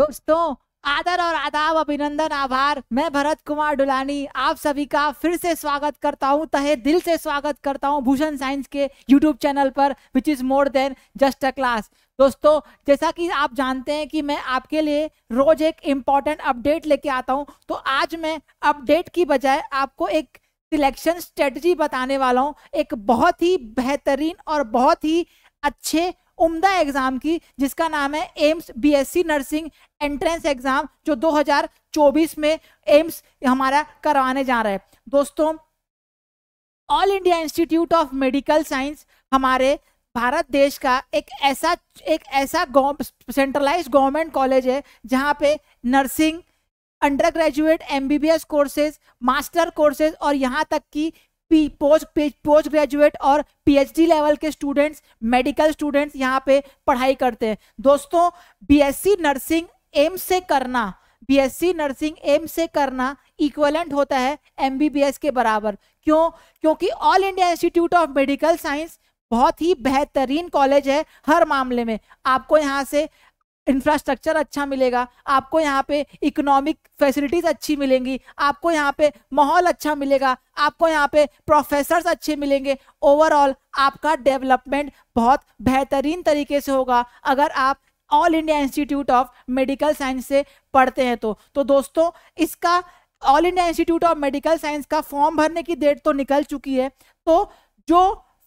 दोस्तों आदर और आदाब अभिनंदन आभार मैं भरत कुमार डुलानी आप सभी का फिर से स्वागत करता हूं तहे दिल से स्वागत करता हूं भूषण साइंस के यूट्यूब चैनल पर which is more than just a class दोस्तों जैसा कि आप जानते हैं कि मैं आपके लिए रोज एक इम्पॉर्टेंट अपडेट लेके आता हूं तो आज मैं अपडेट की बजाय आपको एक सिलेक्शन स्ट्रेटजी बताने वाला हूँ एक बहुत ही बेहतरीन और बहुत ही अच्छे उम्दा एग्जाम की जिसका नाम है AIIMS BSc nursing entrance exam जो 2024 में एम्स हमारा करवाने जा रहा है दोस्तों all India institute of medical science हमारे भारत देश का एक ऐसा एक ऐसा सेंट्रलाइज गवर्नमेंट कॉलेज है जहाँ पे nursing under graduate M courses master courses और यहाँ तक कि पोस्ट पोस्ट ग्रेजुएट और पीएचडी लेवल के स्टूडेंट्स मेडिकल स्टूडेंट्स यहाँ पे पढ़ाई करते हैं दोस्तों बीएससी नर्सिंग एम से करना बीएससी नर्सिंग एम से करना इक्वलेंट होता है एमबीबीएस के बराबर क्यों क्योंकि all India institute of medical science बहुत ही बेहतरीन कॉलेज है हर मामले में आपको यहाँ से इंफ्रास्ट्रक्चर अच्छा मिलेगा आपको यहाँ पे इकोनॉमिक फैसिलिटीज़ अच्छी मिलेंगी आपको यहाँ पे माहौल अच्छा मिलेगा आपको यहाँ पे प्रोफेसर्स अच्छे मिलेंगे ओवरऑल आपका डेवलपमेंट बहुत बेहतरीन तरीके से होगा अगर आप all India institute of medical science से पढ़ते हैं तो तो दोस्तों इसका all India institute of medical science का फॉर्म भरने की डेट तो निकल चुकी है तो जो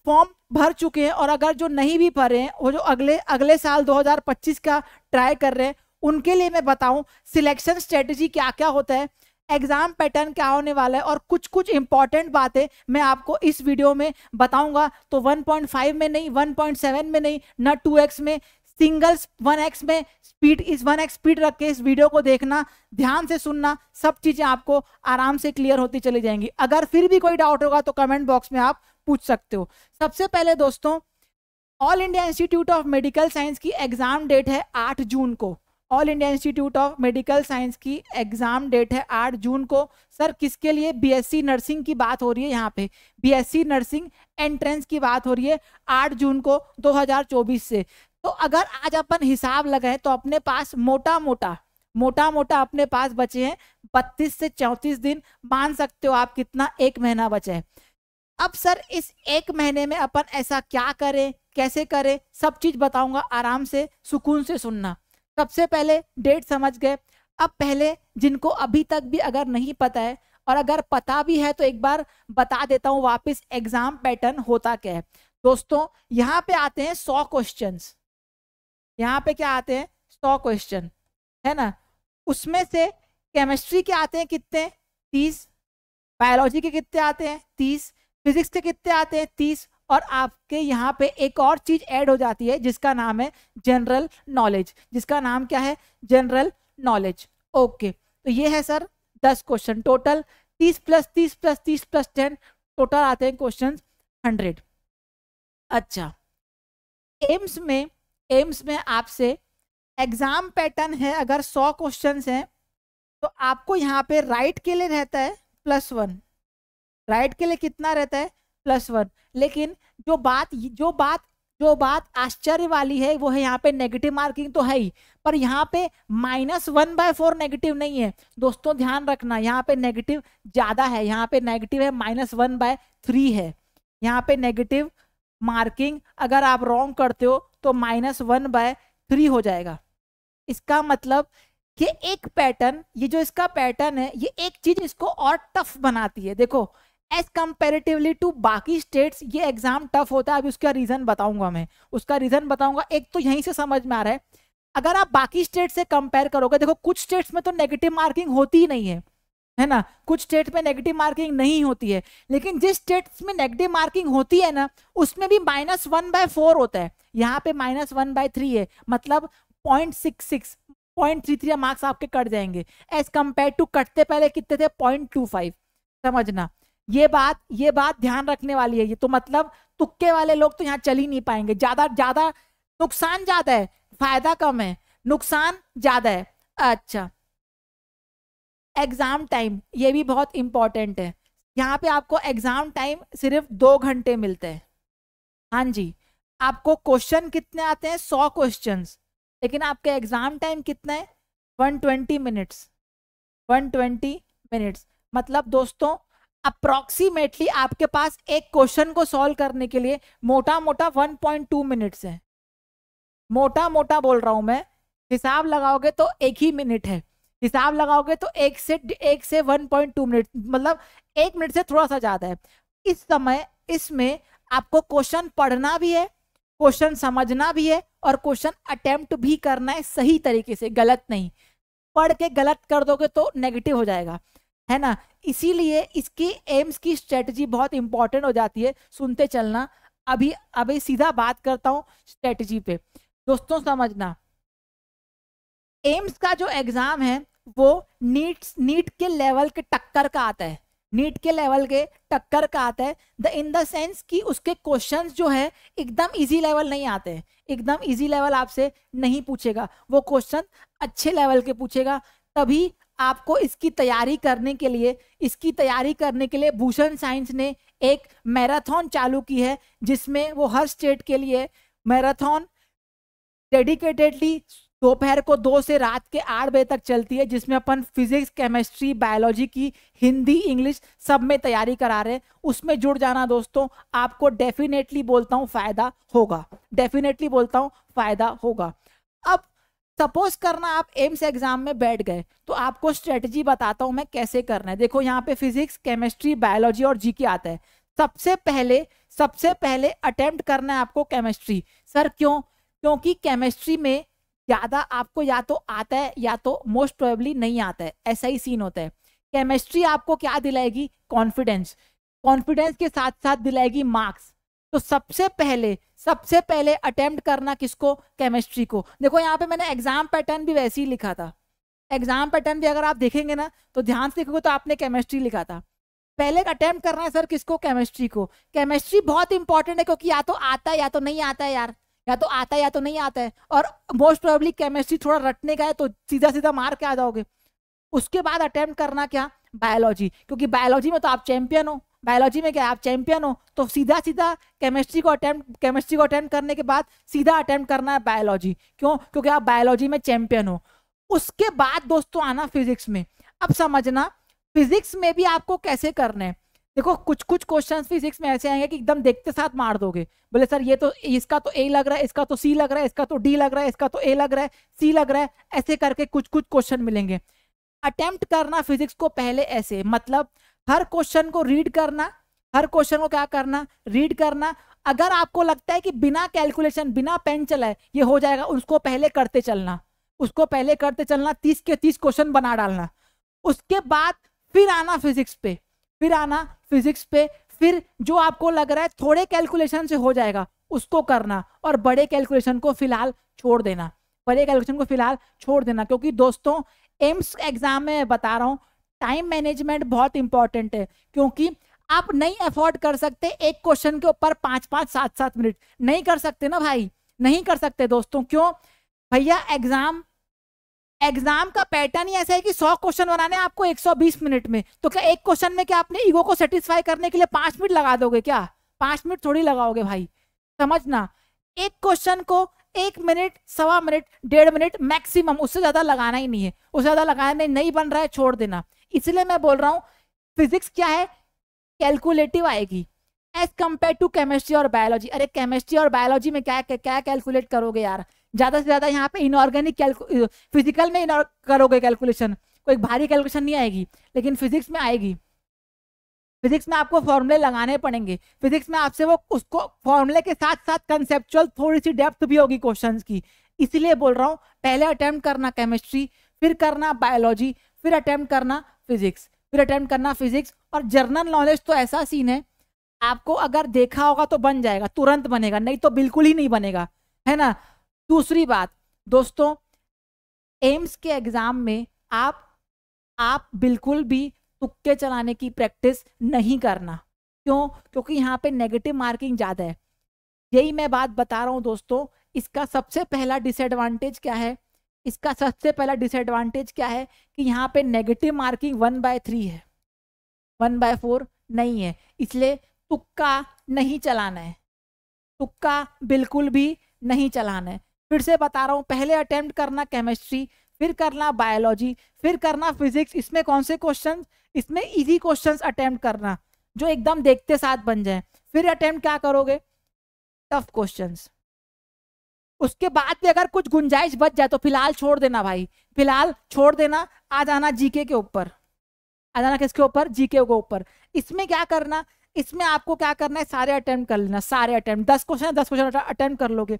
फॉर्म भर चुके हैं और अगर जो नहीं भी भरे हैं वो जो अगले अगले साल 2025 का ट्राई कर रहे हैं उनके लिए मैं बताऊं सिलेक्शन स्ट्रेटजी क्या क्या होता है एग्जाम पैटर्न क्या होने वाला है और कुछ कुछ इंपॉर्टेंट बातें मैं आपको इस वीडियो में बताऊंगा तो 1.5 में नहीं 1.7 में नहीं न टू में सिंगल्स वन में स्पीड इस 1x स्पीड रख के इस वीडियो को देखना ध्यान से सुनना सब चीज़ें आपको आराम से क्लियर होती चली जाएंगी अगर फिर भी कोई डाउट होगा तो कमेंट बॉक्स में आप पूछ सकते हो सबसे पहले दोस्तों all India institute of medical science की एग्ज़ाम डेट है आठ जून को all India institute of medical science की एग्ज़ाम डेट है आठ जून को सर किसके लिए बीएससी नर्सिंग की बात हो रही है यहाँ पे बीएससी नर्सिंग एंट्रेंस की बात हो रही है आठ जून को 2024 से तो अगर आज अपन हिसाब लगाएं तो अपने पास मोटा मोटा मोटा मोटा अपने पास बचे हैं बत्तीस से चौंतीस दिन मान सकते हो आप कितना एक महीना बचे हैं अब सर इस एक महीने में अपन ऐसा क्या करें कैसे करें सब चीज बताऊंगा आराम से सुकून से सुनना सबसे पहले डेट समझ गए अब पहले जिनको अभी तक भी अगर नहीं पता है और अगर पता भी है तो एक बार बता देता हूँ वापस एग्जाम पैटर्न होता क्या है दोस्तों यहाँ पे आते हैं सौ क्वेश्चन यहाँ पे क्या आते हैं सौ क्वेश्चन है ना उसमें से केमिस्ट्री के आते हैं कितने तीस बायोलॉजी के कितने आते हैं तीस फिजिक्स के कितने आते हैं तीस और आपके यहाँ पे एक और चीज ऐड हो जाती है जिसका नाम है जनरल नॉलेज जिसका नाम क्या है जनरल नॉलेज ओके तो ये है सर दस क्वेश्चन टोटल तीस प्लस तीस प्लस तीस प्लस टेन टोटल आते हैं क्वेश्चन हंड्रेड अच्छा एम्स में एम्स में आपसे एग्जाम पैटर्न है अगर सौ क्वेश्चन हैं तो आपको यहाँ पे राइट के लिए रहता है प्लस वन राइट के लिए कितना रहता है प्लस वन लेकिन जो बात जो बात जो बात आश्चर्य वाली है वो है यहाँ पे नेगेटिव मार्किंग तो है ही पर यहाँ पे minus one by four negative नहीं है दोस्तों ध्यान रखना यहाँ पे नेगेटिव ज़्यादा है यहाँ पे नेगेटिव है माइनस वन बाय थ्री है यहाँ पे नेगेटिव मार्किंग अगर आप रॉन्ग करते हो तो माइनस वन बाय थ्री हो जाएगा इसका मतलब कि एक पैटर्न ये जो इसका पैटर्न है ये एक चीज इसको और टफ बनाती है देखो एज कंपेरेटिवली टू बाकी स्टेट्स ये एग्जाम टफ होता है अभी उसका रीज़न बताऊंगा मैं उसका रीज़न बताऊंगा एक तो यहीं से समझ में आ रहा है अगर आप बाकी स्टेट से कंपेयर करोगे देखो कुछ स्टेट्स में तो नेगेटिव मार्किंग होती ही नहीं है है ना कुछ स्टेट में नेगेटिव मार्किंग नहीं होती है लेकिन जिस स्टेट्स में नेगेटिव मार्किंग होती है ना उसमें भी माइनस वन बाय फोर होता है यहाँ पे माइनस वन बाय थ्री है मतलब point six six point three three marks आपके कट जाएंगे एज कम्पेयर टू कटते पहले कितने थे पॉइंट टू फाइव समझना ये बात ये बात ध्यान रखने वाली है ये तो मतलब तुक्के वाले लोग तो यहाँ चल ही नहीं पाएंगे ज्यादा ज्यादा नुकसान ज्यादा है फायदा कम है नुकसान ज्यादा है अच्छा एग्जाम टाइम ये भी बहुत इंपॉर्टेंट है यहाँ पे आपको एग्जाम टाइम सिर्फ दो घंटे मिलते हैं हाँ जी आपको क्वेश्चन कितने आते हैं सौ क्वेश्चन लेकिन आपके एग्जाम टाइम कितना है one twenty minutes one twenty minutes मतलब दोस्तों अप्रोक्सीमेटली आपके पास एक क्वेश्चन को सॉल्व करने के लिए मोटा मोटा 1.2 मिनट्स है मोटा मोटा बोल रहा हूं मैं हिसाब लगाओगे तो एक ही मिनट है हिसाब लगाओगे तो एक से एक से 1.2 मिनट मतलब एक मिनट से थोड़ा सा ज्यादा है इस समय इसमें आपको क्वेश्चन पढ़ना भी है क्वेश्चन समझना भी है और क्वेश्चन अटेम्प्ट भी करना है सही तरीके से गलत नहीं पढ़ के गलत कर दोगे तो नेगेटिव हो जाएगा है ना इसीलिए इसकी एम्स की स्ट्रेटजी बहुत इंपॉर्टेंट हो जाती है सुनते चलना अभी अभी सीधा बात करता हूँ स्ट्रेटजी पे दोस्तों समझना एम्स का जो एग्ज़ाम है वो नीट नीट के लेवल के टक्कर का आता है नीट के लेवल के टक्कर का आता है द इन द सेंस कि उसके क्वेश्चंस जो है एकदम इजी लेवल नहीं आते हैं एकदम इजी लेवल आपसे नहीं पूछेगा वो क्वेश्चन अच्छे लेवल के पूछेगा तभी आपको इसकी तैयारी करने के लिए इसकी तैयारी करने के लिए भूषण साइंस ने एक मैराथन चालू की है जिसमें वो हर स्टेट के लिए मैराथन डेडिकेटेडली दोपहर को दो से रात के आठ बजे तक चलती है जिसमें अपन फिजिक्स केमिस्ट्री बायोलॉजी की हिंदी इंग्लिश सब में तैयारी करा रहे हैं उसमें जुड़ जाना दोस्तों आपको डेफिनेटली बोलता हूँ फायदा होगा डेफिनेटली बोलता हूँ फायदा होगा अब सपोज करना आप एम्स एग्जाम में बैठ गए तो आपको स्ट्रेटजी बताता हूं मैं कैसे करना है देखो यहाँ पे फिजिक्स केमिस्ट्री बायोलॉजी और जीके आता है सबसे पहले सबसे पहले अटेम्प्ट करना है आपको केमिस्ट्री सर क्यों क्योंकि केमिस्ट्री में ज्यादा आपको या तो आता है या तो मोस्ट प्रोबेबली नहीं आता है ऐसा ही सीन होता है केमिस्ट्री आपको क्या दिलाएगी कॉन्फिडेंस कॉन्फिडेंस के साथ साथ दिलाएगी मार्क्स तो सबसे पहले सबसे पहले अटेम्प्ट करना किसको केमिस्ट्री को देखो यहाँ पे मैंने एग्जाम पैटर्न भी वैसे ही लिखा था एग्जाम पैटर्न भी अगर आप देखेंगे ना तो ध्यान से देखोगे तो आपने केमिस्ट्री लिखा था पहले अटेम्प्ट करना है सर किसको केमिस्ट्री को केमिस्ट्री बहुत इंपॉर्टेंट है क्योंकि या तो आता है या तो नहीं आता है यार या तो आता है या तो नहीं आता है और मोस्ट प्रोबेबली केमिस्ट्री थोड़ा रटने का है तो सीधा सीधा मार के आ जाओगे उसके बाद अटेम्प्ट करना क्या बायोलॉजी क्योंकि बायोलॉजी में तो आप चैंपियन हो बायोलॉजी में क्या आप चैंपियन हो तो सीधा सीधा केमिस्ट्री को अटैम्प्ट केमिस्ट्री को अटैम्प्ट करने के बाद सीधा अटैम्प्ट करना है बायोलॉजी क्यों क्योंकि आप बायोलॉजी में चैंपियन हो उसके बाद दोस्तों आना फिजिक्स में अब समझना फिजिक्स में भी आपको कैसे करना है देखो कुछ कुछ क्वेश्चन फिजिक्स में ऐसे आएंगे कि एकदम देखते साथ मार दोगे बोले सर ये तो इसका तो ए लग रहा है इसका तो सी लग रहा है इसका तो डी लग रहा है इसका तो ए लग रहा है सी लग रहा है ऐसे करके कुछ कुछ क्वेश्चन मिलेंगे अटेम्प्ट करना फिजिक्स को पहले ऐसे मतलब हर क्वेश्चन को रीड करना हर क्वेश्चन को क्या करना रीड करना अगर आपको लगता है कि बिना कैलकुलेशन बिना पेन चलाए ये हो जाएगा उसको पहले करते चलना उसको पहले करते चलना तीस के तीस क्वेश्चन बना डालना उसके बाद फिर आना फिजिक्स पे फिर आना फिजिक्स पे फिर जो आपको लग रहा है थोड़े कैलकुलेशन से हो जाएगा उसको करना और बड़े कैलकुलेशन को फिलहाल छोड़ देना बड़े कैलकुलेशन को फिलहाल छोड़ देना क्योंकि दोस्तों एम्स एग्जाम में बता रहा हूँ टाइम मैनेजमेंट बहुत इंपॉर्टेंट है क्योंकि आप नहीं अफोर्ड कर सकते एक क्वेश्चन के ऊपर पांच पांच सात सात मिनट नहीं कर सकते ना भाई नहीं कर सकते दोस्तों क्यों भैया एग्जाम एग्जाम का पैटर्न ही ऐसा है कि 100 क्वेश्चन बनाने आपको 120 मिनट में तो क्या एक क्वेश्चन में क्या आपने ईगो को सेटिस्फाई करने के लिए पांच मिनट लगा दोगे क्या पांच मिनट थोड़ी लगाओगे भाई समझना एक क्वेश्चन को एक मिनट सवा मिनट डेढ़ मिनट मैक्सिमम उससे ज्यादा लगाना ही नहीं है उससे ज्यादा लगाना नहीं, नहीं बन रहा है छोड़ देना इसलिए मैं बोल रहा हूँ फिजिक्स क्या है कैलकुलेटिव आएगी एज कम्पेयर टू केमिस्ट्री और बायोलॉजी अरे केमिस्ट्री और बायोलॉजी में क्या क्या कैलकुलेट करोगे यार ज़्यादा से ज़्यादा यहाँ पे इनऑर्गेनिक फिजिकल में करोगे कैलकुलेशन कोई भारी कैलकुलेशन नहीं आएगी लेकिन फिजिक्स में आएगी फिजिक्स में आपको फॉर्मूले लगाने पड़ेंगे फिजिक्स में आपसे वो उसको फॉर्मूले के साथ साथ कंसेप्चुअल थोड़ी सी डेप्थ भी होगी क्वेश्चन की इसलिए बोल रहा हूँ पहले अटैम्प्ट करना केमिस्ट्री फिर करना बायोलॉजी फिर अटैम्प्ट करना फिजिक्स फिर अटैम्प्ट करना फिजिक्स और जर्नल नॉलेज तो ऐसा सीन है आपको अगर देखा होगा तो बन जाएगा तुरंत बनेगा नहीं तो बिल्कुल ही नहीं बनेगा है ना दूसरी बात दोस्तों एम्स के एग्ज़ाम में आप आप बिल्कुल भी तुक्के चलाने की प्रैक्टिस नहीं करना क्यों क्योंकि यहाँ पे नेगेटिव मार्किंग ज़्यादा है यही मैं बात बता रहा हूँ दोस्तों इसका सबसे पहला डिसएडवांटेज क्या है इसका सबसे पहला डिसएडवांटेज क्या है कि यहाँ पे negative marking one by three है वन बाय फोर नहीं है इसलिए तुक्का नहीं चलाना है तुक्का बिल्कुल भी नहीं चलाना है फिर से बता रहा हूँ पहले अटेम्प्ट करना केमिस्ट्री फिर करना बायोलॉजी फिर करना फिजिक्स इसमें कौन से क्वेश्चन इसमें इजी क्वेश्चन अटेम्प्ट करना जो एकदम देखते साथ बन जाए फिर अटेम्प्ट क्या करोगे टफ क्वेश्चंस उसके बाद भी अगर कुछ गुंजाइश बच जाए तो फिलहाल छोड़ देना भाई फिलहाल छोड़ देना आ जाना जीके के ऊपर आ जाना किसके ऊपर जीके के ऊपर इसमें क्या करना इसमें आपको क्या करना है सारे अटेम्प्ट कर लेना सारे अटेम्प्ट दस क्वेश्चन दस क्वेश्चन अटेम्प्ट कर लोगे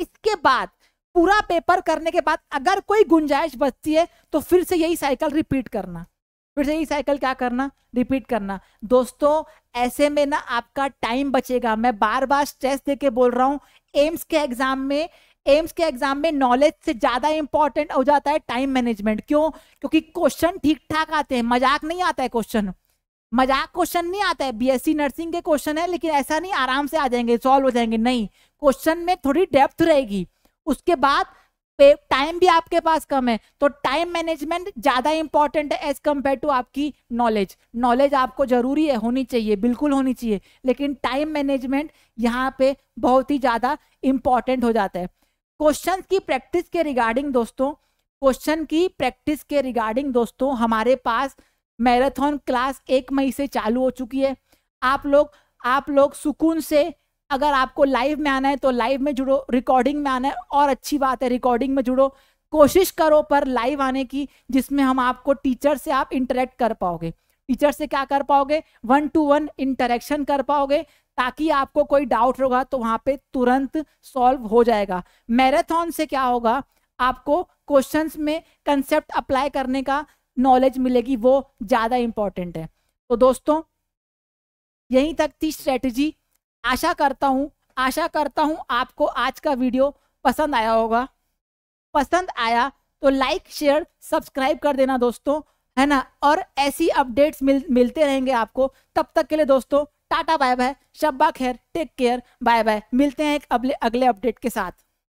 इसके बाद पूरा पेपर करने के बाद अगर कोई गुंजाइश बचती है तो फिर से यही साइकिल रिपीट करना फिर से यही साइकिल क्या करना रिपीट करना दोस्तों ऐसे में ना आपका टाइम बचेगा मैं बार बार स्ट्रेस देके बोल रहा हूँ एम्स के एग्जाम में एम्स के एग्जाम में नॉलेज से ज्यादा इंपॉर्टेंट हो जाता है टाइम मैनेजमेंट क्यों क्योंकि क्वेश्चन ठीक ठाक आते हैं मजाक नहीं आता है क्वेश्चन मजाक क्वेश्चन नहीं आता है बीएससी नर्सिंग के क्वेश्चन है लेकिन ऐसा नहीं आराम से आ जाएंगे सॉल्व हो जाएंगे नहीं क्वेश्चन में थोड़ी डेप्थ रहेगी उसके बाद पे टाइम भी आपके पास कम है तो टाइम मैनेजमेंट ज़्यादा इंपॉर्टेंट है एज कम्पेयर टू आपकी नॉलेज नॉलेज आपको ज़रूरी है होनी चाहिए बिल्कुल होनी चाहिए लेकिन टाइम मैनेजमेंट यहाँ पे बहुत ही ज़्यादा इंपॉर्टेंट हो जाता है क्वेश्चन की प्रैक्टिस के रिगार्डिंग दोस्तों क्वेश्चन की प्रैक्टिस के रिगार्डिंग दोस्तों हमारे पास मैराथन क्लास एक मई से चालू हो चुकी है आप लोग आप लोग सुकून से अगर आपको लाइव में आना है तो लाइव में जुड़ो रिकॉर्डिंग में आना है और अच्छी बात है रिकॉर्डिंग में जुड़ो कोशिश करो पर लाइव आने की जिसमें हम आपको टीचर से आप इंटरेक्ट कर पाओगे टीचर से क्या कर पाओगे वन टू वन इंटरेक्शन कर पाओगे ताकि आपको कोई डाउट होगा तो वहाँ पे तुरंत सॉल्व हो जाएगा मैराथन से क्या होगा आपको क्वेश्चंस में कंसेप्ट अप्लाई करने का नॉलेज मिलेगी वो ज़्यादा इंपॉर्टेंट है तो दोस्तों यहीं तक थी स्ट्रेटजी आशा करता हूँ आशा करता हूँ आपको आज का वीडियो पसंद आया होगा पसंद आया तो लाइक शेयर सब्सक्राइब कर देना दोस्तों है ना और ऐसी अपडेट्स मिल मिलते रहेंगे आपको तब तक के लिए दोस्तों टाटा बाय बाय शब्बा खैर टेक केयर बाय बाय मिलते हैं एक अगले अगले अपडेट के साथ